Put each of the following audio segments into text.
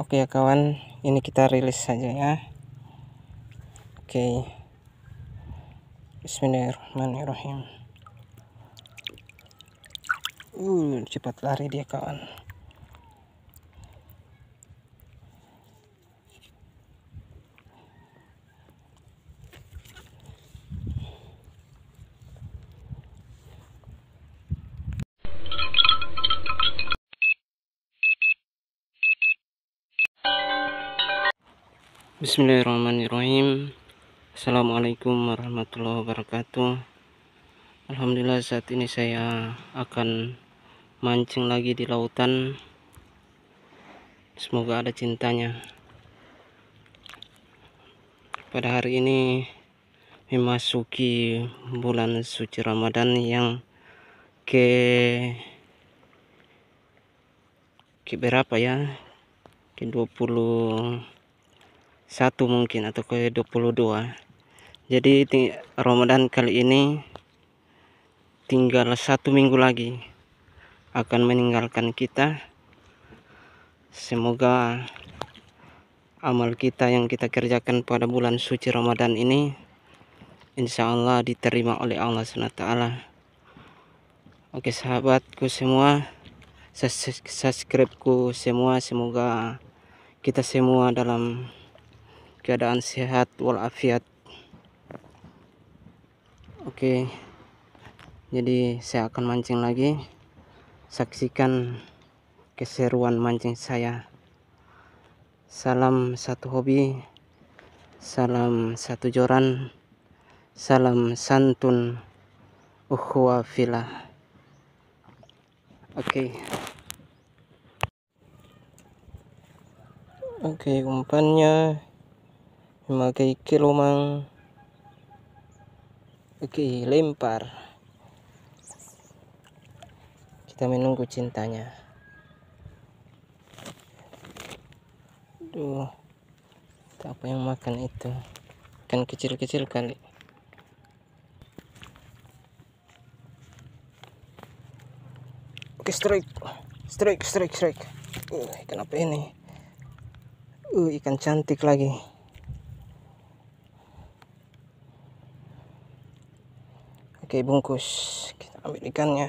oke ya kawan ini kita rilis saja ya oke bismillahirrahmanirrahim uh cepat lari dia kawan Bismillahirrahmanirrahim Assalamualaikum warahmatullahi wabarakatuh Alhamdulillah saat ini saya akan mancing lagi di lautan semoga ada cintanya pada hari ini memasuki bulan suci Ramadan yang ke ke berapa ya ke 20 satu mungkin atau ke 22 jadi Ramadan kali ini tinggal satu minggu lagi akan meninggalkan kita semoga amal kita yang kita kerjakan pada bulan suci Ramadan ini insya Allah diterima oleh Allah SWT oke sahabatku semua Subscribe ku semua semoga kita semua dalam keadaan sehat walafiat oke jadi saya akan mancing lagi saksikan keseruan mancing saya salam satu hobi salam satu joran salam santun ukhwa villa oke oke umpannya magkikilumang Oke, lempar. Kita menunggu cintanya. aduh Apa yang makan itu? Kan kecil-kecil kali. Oke, strike. Strike, strike, strike. Uh, ikan apa ini? Uh, ikan cantik lagi. pakai bungkus kita ambil ikannya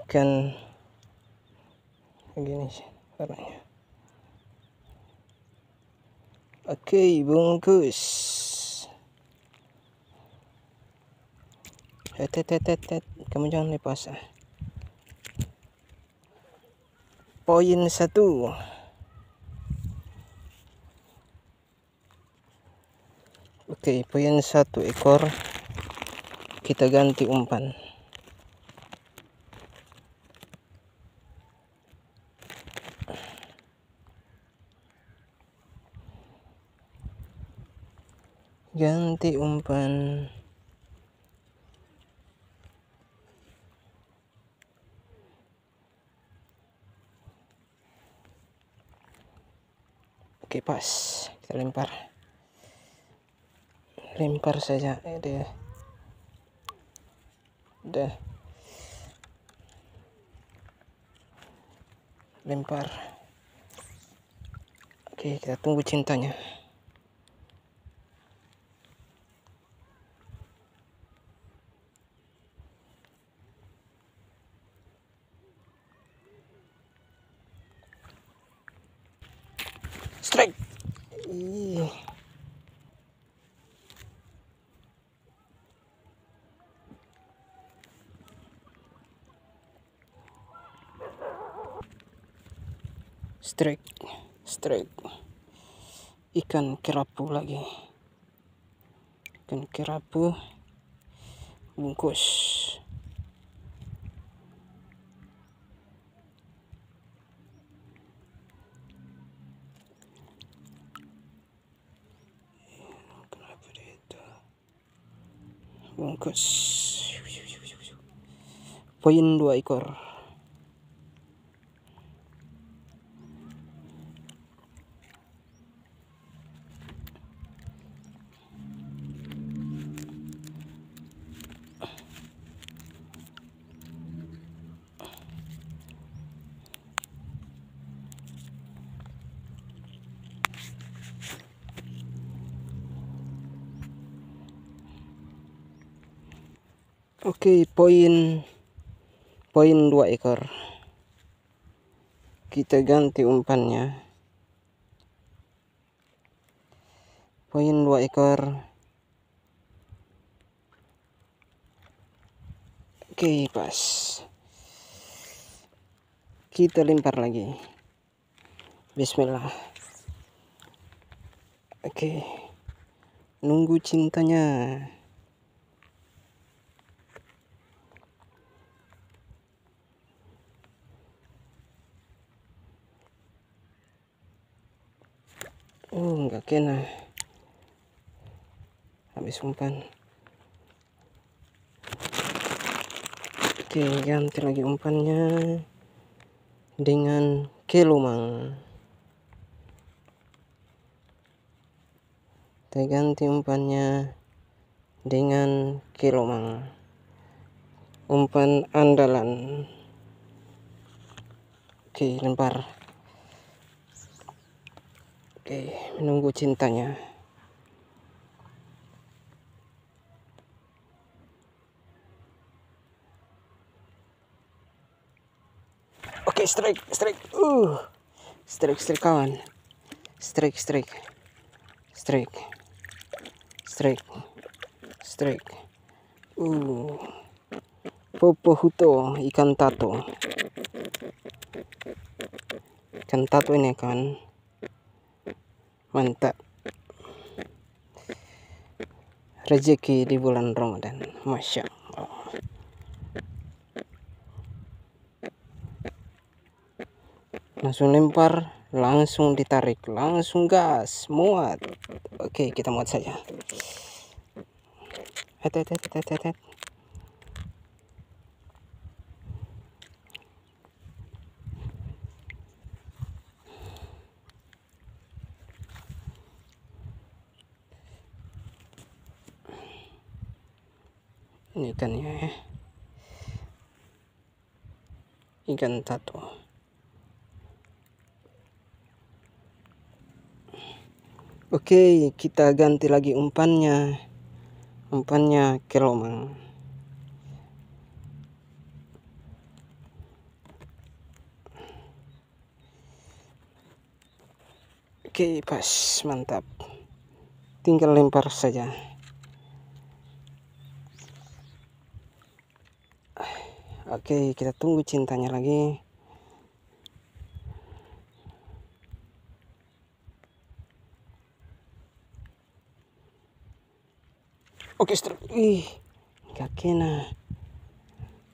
ikan begini sih warnanya oke okay, bungkus eh, tet tet tet tet kamu jangan lepas ah. poin satu Oke, poin satu ekor kita ganti umpan ganti umpan oke pas kita lempar lempar saja eh, deh deh lempar oke kita tunggu cintanya strike strike ikan kerapu lagi ikan kerapu bungkus bungkus poin dua ekor Oke, poin poin dua ekor. Kita ganti umpannya. Poin dua ekor. Oke, pas. Kita lempar lagi. Bismillah. Oke. Nunggu cintanya. Oh, enggak kena. Habis umpan. Oke, ganti lagi umpannya dengan mang. Kita ganti umpannya dengan mang. Umpan andalan. Oke, lempar. Oke, menunggu cintanya. Oke, strike, strike. Uh. Strike, strike kawan. Strike, strike. Strike. Strike. Strike. Uh. Popo huto ikan tato. Ikan tato ini kan mantap rezeki di bulan Ramadan Masya Allah langsung lempar langsung ditarik langsung gas muat oke kita muat saja hati hati ini ikannya ya ikan tato oke kita ganti lagi umpannya umpannya kelomang oke pas mantap tinggal lempar saja Oke, kita tunggu cintanya lagi. Oke, strike. Ih, gak kena.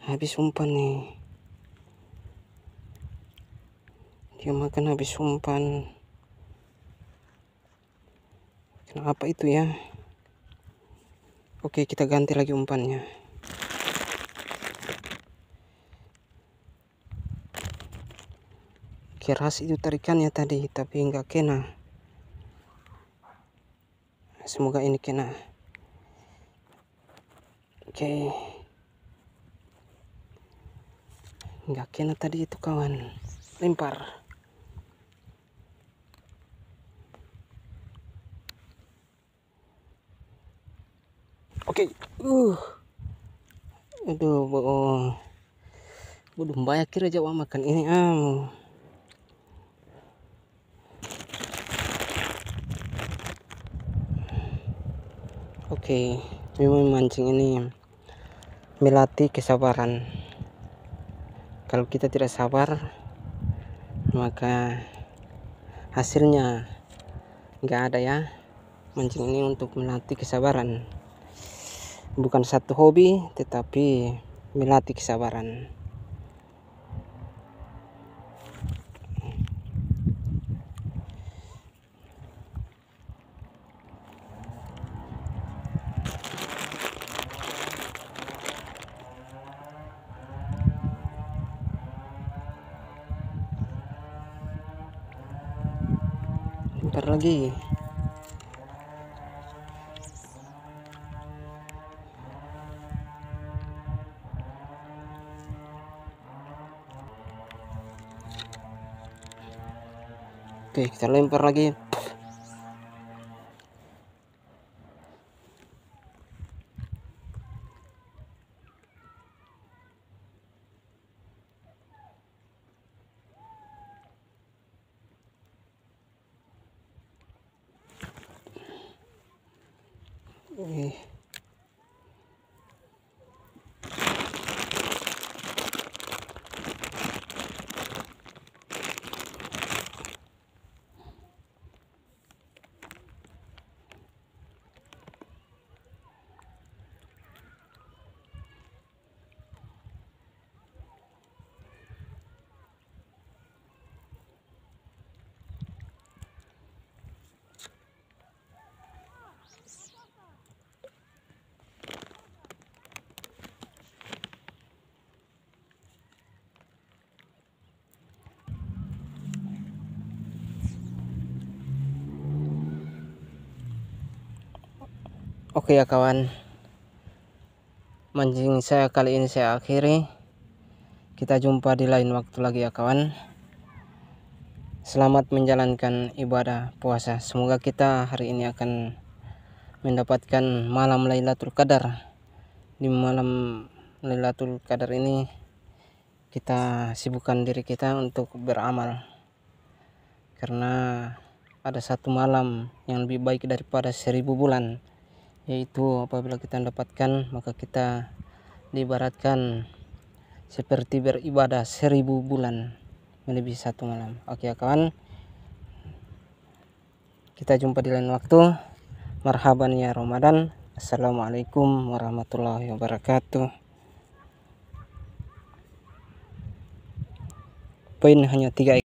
Habis umpan nih. Dia makan habis umpan. Kenapa itu ya? Oke, kita ganti lagi umpannya. keras itu tarikannya tadi tapi nggak kena semoga ini kena oke okay. nggak kena tadi itu kawan lempar oke okay. uh aduh bohong belum banyak kira jawab makan ini ah Oke, okay, mancing ini melatih kesabaran. Kalau kita tidak sabar, maka hasilnya nggak ada ya. Mancing ini untuk melatih kesabaran, bukan satu hobi, tetapi melatih kesabaran. lagi oke kita lempar lagi 嗯。Oke ya kawan Mancing saya kali ini saya akhiri Kita jumpa di lain waktu lagi ya kawan Selamat menjalankan ibadah puasa Semoga kita hari ini akan Mendapatkan malam Lailatul Qadar Di malam Lailatul Qadar ini Kita sibukkan diri kita untuk beramal Karena ada satu malam yang lebih baik daripada seribu bulan yaitu apabila kita mendapatkan maka kita diibaratkan seperti beribadah seribu bulan melebihi satu malam oke ya kawan kita jumpa di lain waktu marhaban ya Ramadan Assalamualaikum warahmatullahi wabarakatuh poin hanya tiga